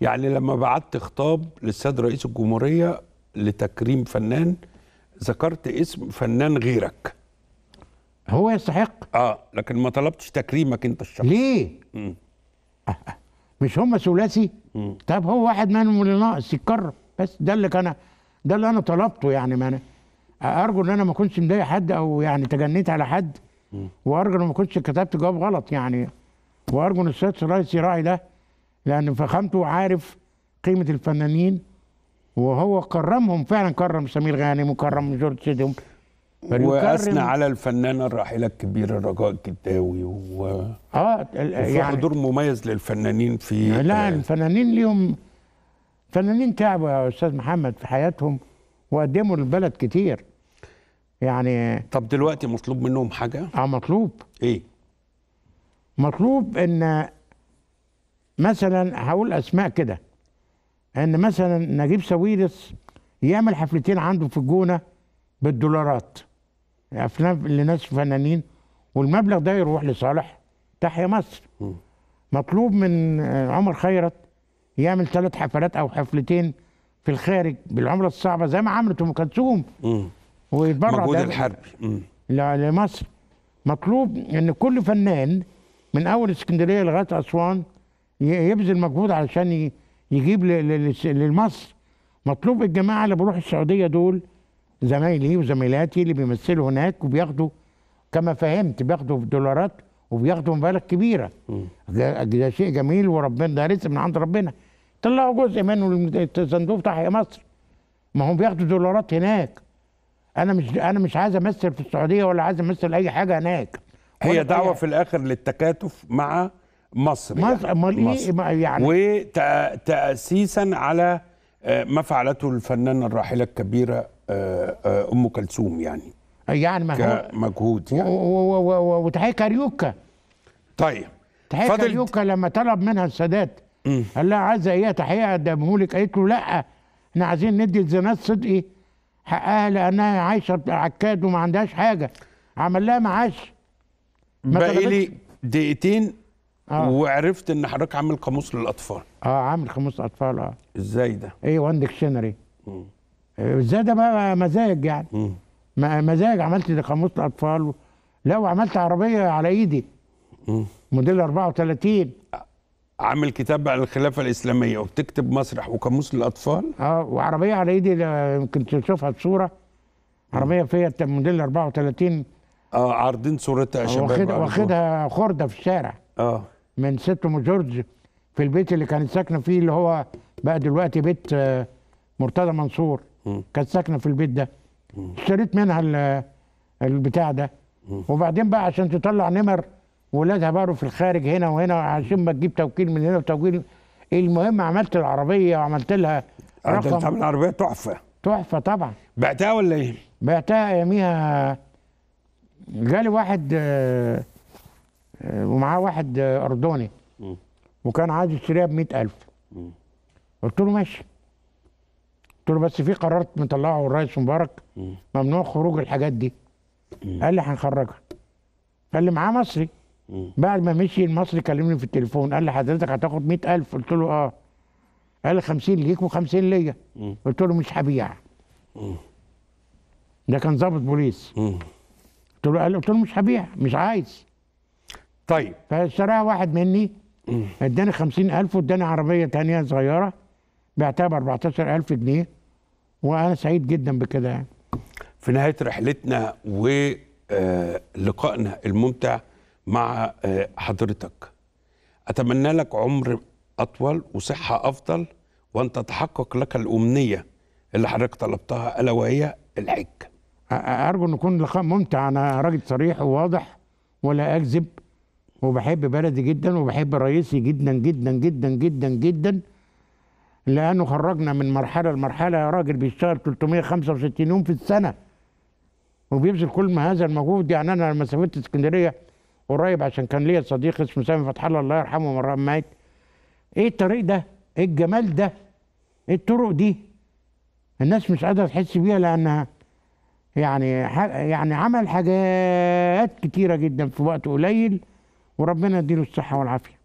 يعني لما بعت خطاب للسيد رئيس الجمهورية لتكريم فنان ذكرت اسم فنان غيرك هو يستحق اه لكن ما طلبتش تكريمك انت الشخص ليه؟ مم. مش هم ثلاثي؟ طب هو واحد منهم اللي ناقص يتكرر بس ده اللي كان ده اللي انا طلبته يعني ما انا ارجو ان انا ما كنتش مضايق حد او يعني تجنيت على حد وارجو ان ما كنتش كتبت جواب غلط يعني وارجو ان السيد رئيس يراعي ده لأن فخامته وعارف قيمة الفنانين وهو كرمهم فعلا كرم سمير غانم وكرم جورج سيدهم واثنى على الفنانه الراحله الكبيره رجاء الجداوي و اه يعني دور مميز للفنانين في لا آه، الفنانين ليهم فنانين تعبوا يا استاذ محمد في حياتهم وقدموا للبلد كتير يعني طب دلوقتي مطلوب منهم حاجه؟ اه مطلوب ايه؟ مطلوب ان مثلا هقول اسماء كده ان مثلا نجيب ساويرس يعمل حفلتين عنده في الجونه بالدولارات افلام لناس فنانين والمبلغ ده يروح لصالح تحيا مصر مطلوب من عمر خيرت يعمل ثلاث حفلات او حفلتين في الخارج بالعمله الصعبه زي ما عملت ام كلثوم ويتبرع مجهود الحرب لمصر مطلوب ان كل فنان من اول اسكندريه لغايه اسوان يبذل مجهود علشان يجيب لمصر مطلوب الجماعه اللي بروح السعوديه دول زمايلي وزميلاتي اللي بيمثلوا هناك وبياخدوا كما فهمت بياخدوا دولارات وبياخدوا مبالغ كبيره ده شيء جميل وربنا ده رزق من عند ربنا طلعوا جزء منه الصندوق بتاع مصر ما هم بياخدوا دولارات هناك انا مش انا مش عايز امثل في السعوديه ولا عايز امثل اي حاجه هناك هي دعوه في الاخر للتكاتف مع مصر امال يعني. ايه مصر. يعني وتاسيسا على آه، ما فعلته الفنانه الراحله الكبيره آه، آه، ام كلثوم يعني يعني ما كمجهود يعني وتحيه كاريوكا طيب تحيه كاريوكا لما طلب منها السادات قال لها عايزه ايه تحيه لك قالت له لا احنا عايزين ندي لزينات صدقي حقها لانها عايشه عكاد وما عندهاش حاجه عمل لها معاش باقي لي دقيقتين آه. وعرفت ان حضرتك عامل قاموس للاطفال اه عامل قاموس اطفال اه ازاي ده ايه وان ديكشنري آه، ازاي ده بقى مزاج يعني م. مزاج عملت قاموس للاطفال و... لا وعملت عربيه على ايدي م. موديل 34 عامل كتاب عن الخلافه الاسلاميه وبتكتب مسرح وقاموس للاطفال اه وعربيه على ايدي يمكن تشوفها الصوره عربيه فيها موديل 34 اه عارضين صورتها يا آه، شباب واخدها خرده في الشارع اه من ست ام جورج في البيت اللي كانت ساكنه فيه اللي هو بقى دلوقتي بيت آه، مرتضى منصور كانت ساكنه في البيت ده اشتريت منها آه، البتاع ده وبعدين بقى عشان تطلع نمر ولادها بقى في الخارج هنا وهنا عشان ما تجيب توكيل من هنا وتوكيل المهم عملت العربيه وعملت لها آه، رقم انت عامل عربيه تحفه تحفه طبعا بعتها ولا ايه؟ بعتها اياميها جالي واحد معاه واحد اردني وكان عايز يشتريها ب 100000 قلت له ماشي قلت له بس في قرار مطلعه الرئيس مبارك ممنوع خروج الحاجات دي قال لي هنخرجها قال لي معاه مصري بعد ما مشي المصري كلمني في التليفون قال لي حضرتك هتاخد 100000 قلت له اه قال لي 50 ليك و50 ليا قلت له مش هبيع ده كان ضابط بوليس قلت له قال قلت له مش هبيع مش عايز طيب فاشتراها واحد مني اداني 50000 واداني عربيه ثانيه صغيره بعتها ب 14000 جنيه وانا سعيد جدا بكده يعني في نهايه رحلتنا ولقائنا آه، الممتع مع آه، حضرتك اتمنى لك عمر اطول وصحه افضل وان تتحقق لك الامنيه اللي حضرتك طلبتها الا وهي الحج ارجو ان يكون لقاء ممتع انا راجل صريح وواضح ولا اكذب وبحب بلدي جدا وبحب رئيسي جدا جدا جدا جدا جدا لأنه خرجنا من مرحلة لمرحلة يا راجل بيشتغل 365 يوم في السنة وبيبذل كل ما هذا المجهود يعني أنا لما سافرت اسكندرية قريب عشان كان ليا صديق اسمه سامي فتح الله الله يرحمه مرة مات إيه الطريق ده؟ إيه الجمال ده؟ إيه الطرق دي؟ الناس مش قادرة تحس بيها لأنها يعني يعني عمل حاجات كتيرة جدا في وقت قليل وربنا يديله الصحه والعافيه